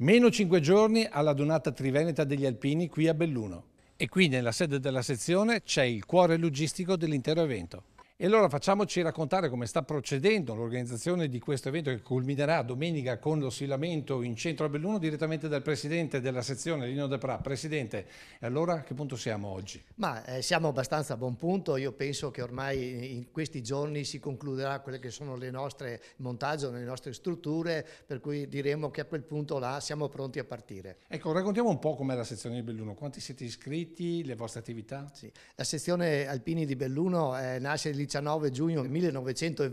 Meno 5 giorni alla donata triveneta degli alpini qui a Belluno. E qui nella sede della sezione c'è il cuore logistico dell'intero evento. E allora facciamoci raccontare come sta procedendo l'organizzazione di questo evento che culminerà domenica con l'ossilamento in centro a Belluno direttamente dal presidente della sezione Lino De Pra. Presidente, e allora a che punto siamo oggi? Ma eh, siamo abbastanza a buon punto, io penso che ormai in questi giorni si concluderà quelle che sono le nostre montaggio, le nostre strutture, per cui diremo che a quel punto là siamo pronti a partire. Ecco, raccontiamo un po' com'è la sezione di Belluno, quanti siete iscritti, le vostre attività? Sì. La sezione Alpini di Belluno eh, nasce lì 19 giugno 1921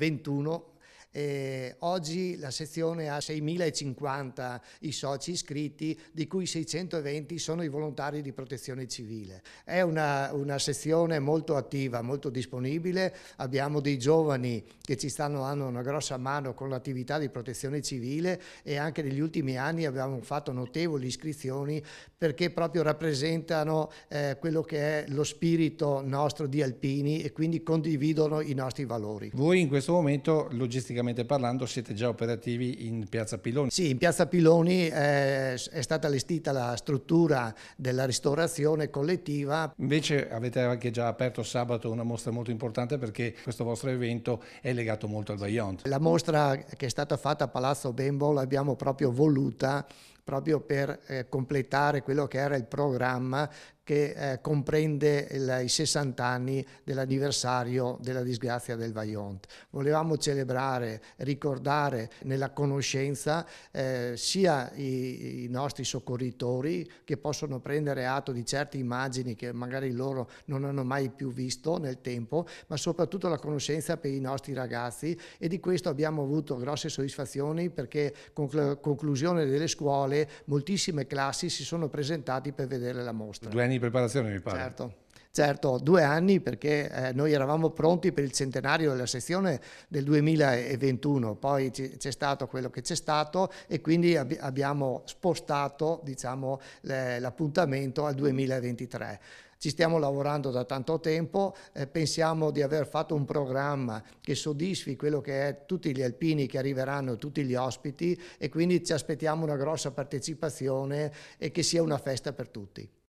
eh, oggi la sezione ha 6.050 i soci iscritti, di cui 620 sono i volontari di protezione civile. È una, una sezione molto attiva, molto disponibile, abbiamo dei giovani che ci stanno, dando una grossa mano con l'attività di protezione civile e anche negli ultimi anni abbiamo fatto notevoli iscrizioni perché proprio rappresentano eh, quello che è lo spirito nostro di alpini e quindi condividono i nostri valori. Voi in questo momento logisticamente tecnicamente parlando siete già operativi in Piazza Piloni. Sì, in Piazza Piloni è, eh, è stata allestita la struttura della ristorazione collettiva. Invece avete anche già aperto sabato una mostra molto importante perché questo vostro evento è legato molto al Vaillant. La mostra che è stata fatta a Palazzo Bembo l'abbiamo proprio voluta proprio per eh, completare quello che era il programma che eh, comprende il, i 60 anni dell'anniversario della disgrazia del Vaillant. Volevamo celebrare, ricordare nella conoscenza eh, sia i, i, nostri soccorritori che possono prendere atto di certe immagini che magari loro non hanno mai più visto nel tempo, ma soprattutto la conoscenza per i nostri ragazzi e di questo abbiamo avuto grosse soddisfazioni perché con la conclusione delle scuole moltissime classi si sono presentate per vedere la mostra. Due anni di preparazione, mi pare. Certo. Certo, due anni perché eh, noi eravamo pronti per il centenario della sezione del 2021, poi c'è stato quello che c'è stato e quindi ab abbiamo spostato diciamo, l'appuntamento al 2023 ci stiamo lavorando da tanto tempo, eh, pensiamo di aver fatto un programma che soddisfi quello che è tutti gli alpini che arriveranno, tutti gli ospiti e quindi ci aspettiamo una grossa partecipazione e che sia una festa per tutti.